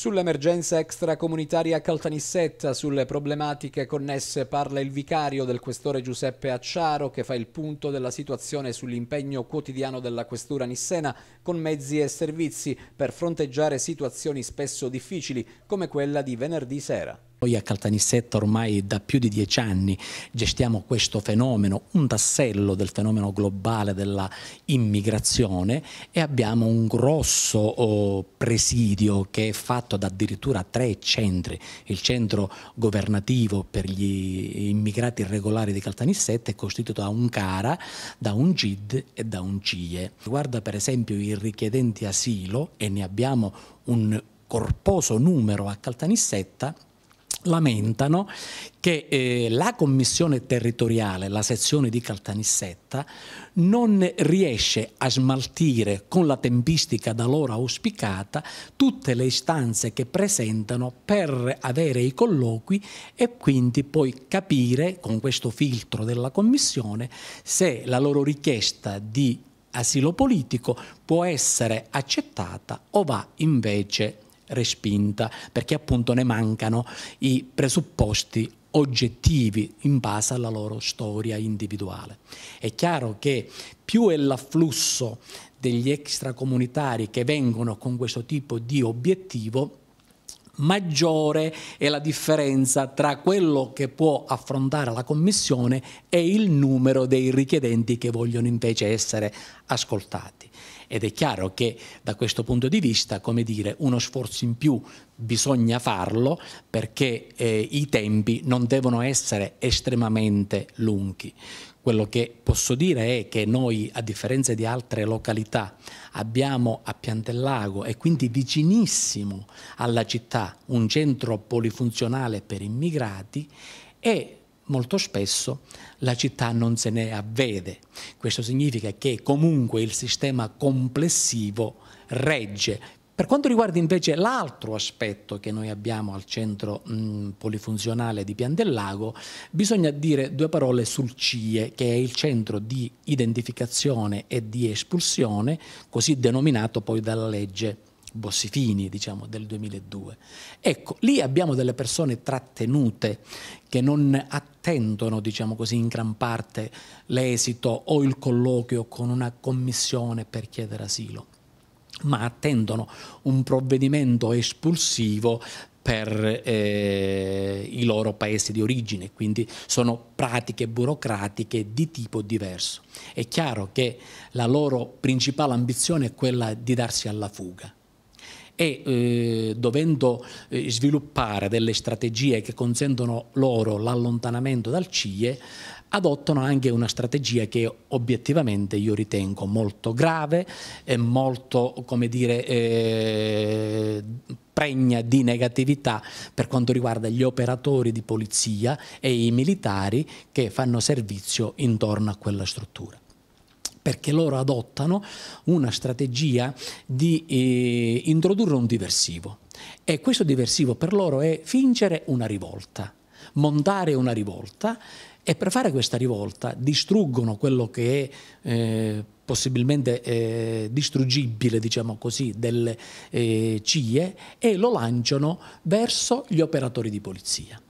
Sull'emergenza extracomunitaria Caltanissetta, sulle problematiche connesse parla il vicario del questore Giuseppe Acciaro che fa il punto della situazione sull'impegno quotidiano della questura nissena con mezzi e servizi per fronteggiare situazioni spesso difficili come quella di venerdì sera. Noi a Caltanissetta ormai da più di dieci anni gestiamo questo fenomeno, un tassello del fenomeno globale della immigrazione e abbiamo un grosso oh, presidio che è fatto da addirittura tre centri, il centro governativo per gli immigrati irregolari di Caltanissetta è costituito da un CARA, da un GID e da un CIE. Riguarda per esempio i richiedenti asilo e ne abbiamo un corposo numero a Caltanissetta, lamentano che eh, la commissione territoriale, la sezione di Caltanissetta, non riesce a smaltire con la tempistica da loro auspicata tutte le istanze che presentano per avere i colloqui e quindi poi capire con questo filtro della commissione se la loro richiesta di asilo politico può essere accettata o va invece respinta perché appunto ne mancano i presupposti oggettivi in base alla loro storia individuale. È chiaro che più è l'afflusso degli extracomunitari che vengono con questo tipo di obiettivo, maggiore è la differenza tra quello che può affrontare la Commissione e il numero dei richiedenti che vogliono invece essere ascoltati ed è chiaro che da questo punto di vista, come dire, uno sforzo in più bisogna farlo perché eh, i tempi non devono essere estremamente lunghi. Quello che posso dire è che noi, a differenza di altre località, abbiamo a Piantellago e quindi vicinissimo alla città un centro polifunzionale per immigrati e molto spesso la città non se ne avvede. Questo significa che comunque il sistema complessivo regge. Per quanto riguarda invece l'altro aspetto che noi abbiamo al centro mh, mm, polifunzionale di Pian del Lago, bisogna dire due parole sul CIE, che è il centro di identificazione e di espulsione, così denominato poi dalla legge Bossifini, diciamo, del 2002. Ecco, lì abbiamo delle persone trattenute che non attendono, diciamo così, in gran parte l'esito o il colloquio con una commissione per chiedere asilo, ma attendono un provvedimento espulsivo per eh, i loro paesi di origine, quindi sono pratiche burocratiche di tipo diverso. È chiaro che la loro principale ambizione è quella di darsi alla fuga e eh, dovendo eh, sviluppare delle strategie che consentono loro l'allontanamento dal CIE, adottano anche una strategia che obiettivamente io ritengo molto grave e molto, come dire, eh, pregna di negatività per quanto riguarda gli operatori di polizia e i militari che fanno servizio intorno a quella struttura perché loro adottano una strategia di eh, introdurre un diversivo e questo diversivo per loro è fingere una rivolta, montare una rivolta e per fare questa rivolta distruggono quello che è eh, possibilmente eh, distruggibile, diciamo così, delle eh, CIE e lo lanciano verso gli operatori di polizia.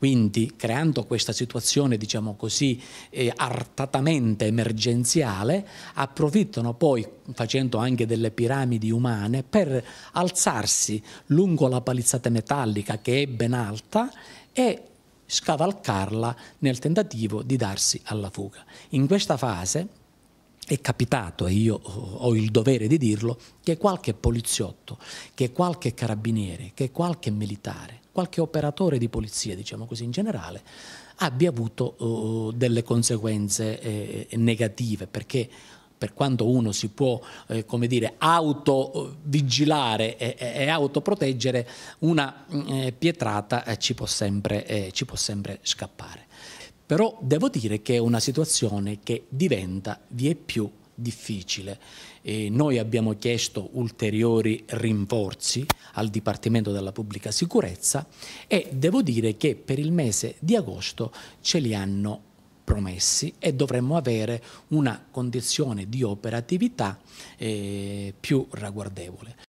Quindi creando questa situazione, diciamo così, eh, artatamente emergenziale, approfittano poi, facendo anche delle piramidi umane, per alzarsi lungo la palizzata metallica che è ben alta e scavalcarla nel tentativo di darsi alla fuga. In questa fase è capitato, e io ho il dovere di dirlo, che qualche poliziotto, che qualche carabiniere, che qualche militare qualche operatore di polizia, diciamo così in generale, abbia avuto uh, delle conseguenze eh, negative, perché per quanto uno si può eh, come dire, autovigilare eh, e, e, autoproteggere, una mm, eh, pietrata eh, ci, può sempre, eh, ci può sempre scappare. Però devo dire che è una situazione che diventa vie più difficile. E noi abbiamo chiesto ulteriori rinforzi al Dipartimento della Pubblica Sicurezza e devo dire che per il mese di agosto ce li hanno promessi e dovremmo avere una condizione di operatività eh, più ragguardevole.